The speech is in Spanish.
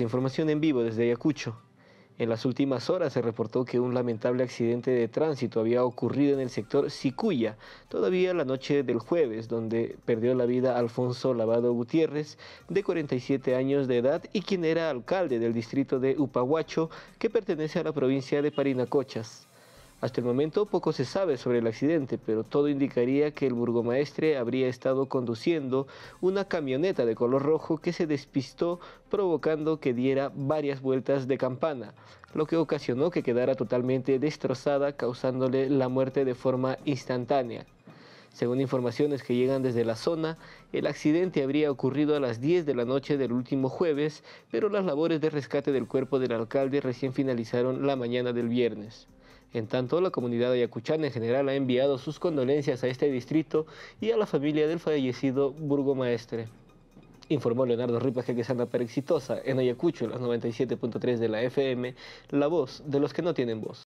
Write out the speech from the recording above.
Información en vivo desde Ayacucho. En las últimas horas se reportó que un lamentable accidente de tránsito había ocurrido en el sector Sicuya, todavía la noche del jueves, donde perdió la vida Alfonso Lavado Gutiérrez, de 47 años de edad y quien era alcalde del distrito de Upaguacho, que pertenece a la provincia de Parinacochas. Hasta el momento poco se sabe sobre el accidente, pero todo indicaría que el burgomaestre habría estado conduciendo una camioneta de color rojo que se despistó provocando que diera varias vueltas de campana, lo que ocasionó que quedara totalmente destrozada causándole la muerte de forma instantánea. Según informaciones que llegan desde la zona, el accidente habría ocurrido a las 10 de la noche del último jueves, pero las labores de rescate del cuerpo del alcalde recién finalizaron la mañana del viernes. En tanto, la comunidad ayacuchana en general ha enviado sus condolencias a este distrito y a la familia del fallecido burgomaestre. Informó Leonardo Ripas que Santa Perexitosa en Ayacucho, las 97.3 de la FM, la voz de los que no tienen voz.